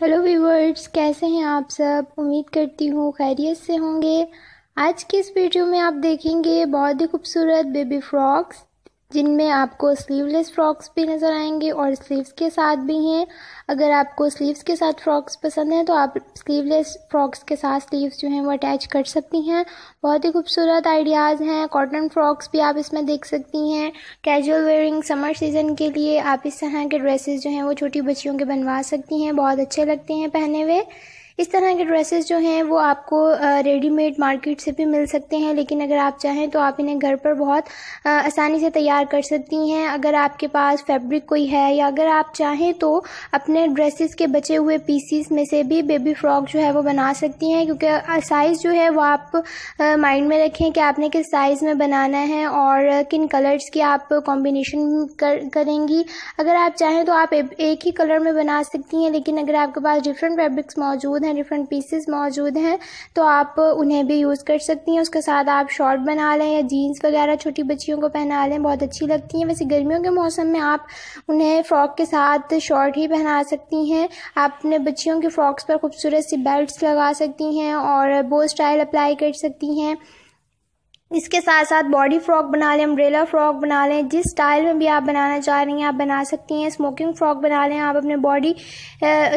hello viewers कैसे हैं आप सब उम्मीद करती हूँ खैरियत से होंगे आज की इस वीडियो में आप देखेंगे बहुत ही खूबसूरत बेबी फ्रॉक्स जिनमें आपको स्लीवलेस फ्रॉक्स भी नज़र आएंगे और स्लीव्स के साथ भी हैं अगर आपको स्लीव्स के साथ फ्रॉक्स पसंद हैं तो आप स्लीवलेस फ्रॉक्स के साथ स्लीव्स जो हैं वो अटैच कर सकती हैं बहुत ही खूबसूरत आइडियाज़ हैं कॉटन फ्रॉक्स भी आप इसमें देख सकती हैं कैजुअल वेयरिंग समर सीज़न के लिए आप इस तरह के ड्रेसेस जो हैं वो छोटी बच्चियों के बनवा सकती हैं बहुत अच्छे लगते हैं पहने हुए इस तरह के ड्रेसेस जो हैं वो आपको रेडीमेड मार्केट से भी मिल सकते हैं लेकिन अगर आप चाहें तो आप इन्हें घर पर बहुत आसानी से तैयार कर सकती हैं अगर आपके पास फैब्रिक कोई है या अगर आप चाहें तो अपने ड्रेसेस के बचे हुए पीसीस में से भी बेबी फ्रॉक जो है वो बना सकती हैं क्योंकि साइज़ जो है वो आप माइंड में रखें कि आपने किस साइज़ में बनाना है और किन कलर्स की आप कॉम्बिनेशन कर करेंगी अगर आप चाहें तो आप एक ही कलर में बना सकती हैं लेकिन अगर आपके पास डिफरेंट फैब्रिक्स मौजूद हैं डिफरेंट पीसेस मौजूद हैं तो आप उन्हें भी यूज़ कर सकती हैं उसके साथ आप शॉर्ट बना लें या जीन्स वगैरह छोटी बच्चियों को पहना लें बहुत अच्छी लगती हैं वैसे गर्मियों के मौसम में आप उन्हें फ़्रॉक के साथ शॉर्ट ही पहना सकती हैं आप अपने बच्चियों के फ्रॉक्स पर खूबसूरत सी बेल्ट लगा सकती हैं और बो स्टाइल अप्लाई कर सकती हैं इसके साथ साथ बॉडी फ्रॉक बना लें अम्ब्रेला फ्रॉक बना लें जिस स्टाइल में भी आप बनाना चाह रही हैं आप बना सकती हैं स्मोकिंग फ्रॉक बना लें आप अपने बॉडी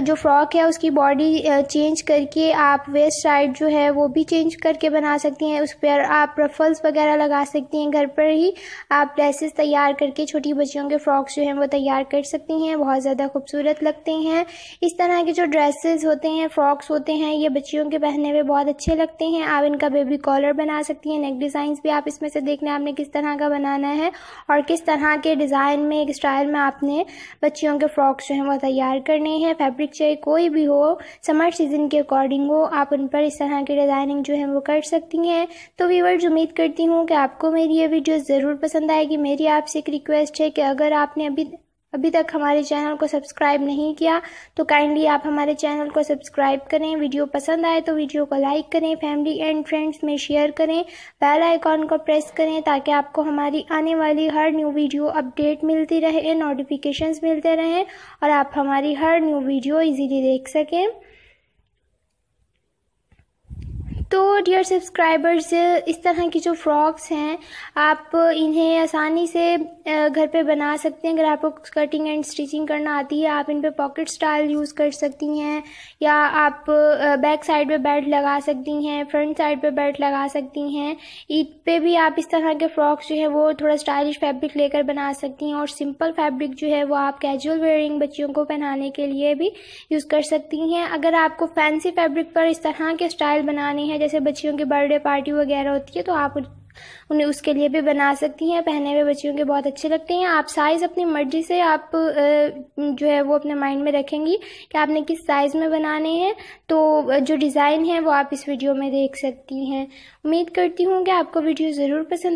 जो फ्रॉक है उसकी बॉडी चेंज करके आप वेस्ट साइड जो है वो भी चेंज करके बना सकती हैं उस पर आप रफल्स वगैरह लगा सकती हैं घर पर ही आप ड्रेसेस तैयार करके छोटी बच्चियों के फ्रॉक्स जो हैं वो तैयार कर सकती हैं बहुत ज़्यादा खूबसूरत लगते हैं इस तरह के जो ड्रेसेस होते हैं फ्रॉक्स होते हैं ये बच्चियों के पहनने में बहुत अच्छे लगते हैं आप इनका बेबी कॉलर बना सकती हैं नेक डिज़ाइन डिज़ाइंस भी आप इसमें से देखने है आपने किस तरह का बनाना है और किस तरह के डिज़ाइन में एक स्टाइल में आपने बच्चियों के फ्रॉक्स जो हैं वो तैयार करने हैं फैब्रिक चाहे कोई भी हो समर सीज़न के अकॉर्डिंग हो आप उन पर इस तरह की डिज़ाइनिंग जो है वो कर सकती हैं तो व्यूवर्स उम्मीद करती हूँ कि आपको मेरी ये वीडियो ज़रूर पसंद आएगी मेरी आपसे एक रिक्वेस्ट है कि अगर आपने अभी अभी तक हमारे चैनल को सब्सक्राइब नहीं किया तो काइंडली आप हमारे चैनल को सब्सक्राइब करें वीडियो पसंद आए तो वीडियो को लाइक करें फैमिली एंड फ्रेंड्स में शेयर करें बेल आइकॉन को प्रेस करें ताकि आपको हमारी आने वाली हर न्यू वीडियो अपडेट मिलती रहे नोटिफिकेशंस मिलते रहें और आप हमारी हर न्यू वीडियो ईजीली देख सकें तो डियर सब्सक्राइबर्स इस तरह की जो फ्रॉक्स हैं आप इन्हें आसानी से घर पे बना सकते हैं अगर आपको कटिंग एंड स्टिचिंग करना आती है आप इन पे पॉकेट स्टाइल यूज़ कर सकती हैं या आप बैक साइड पे बेल्ट लगा सकती हैं फ्रंट साइड पे बेल्ट लगा सकती हैं ईद पे भी आप इस तरह के फ्रॉक्स जो है वो थोड़ा स्टाइलिश फैब्रिक लेकर बना सकती हैं और सिंपल फैब्रिक जो है वो आप कैजुअल वेयरिंग बच्चियों को पहनाने के लिए भी यूज़ कर सकती हैं अगर आपको फैंसी फैब्रिक पर इस तरह के स्टाइल बनाने हैं हैं जैसे बच्चियों की बर्थडे पार्टी वगैरह होती है तो आप उन्हें उसके लिए भी बना सकती हैं पहने हुए बच्चियों के बहुत अच्छे लगते हैं आप साइज़ अपनी मर्जी से आप जो है वो अपने माइंड में रखेंगी कि आपने किस साइज़ में बनाने हैं तो जो डिज़ाइन है वो आप इस वीडियो में देख सकती हैं उम्मीद करती हूँ कि आपको वीडियो ज़रूर पसंद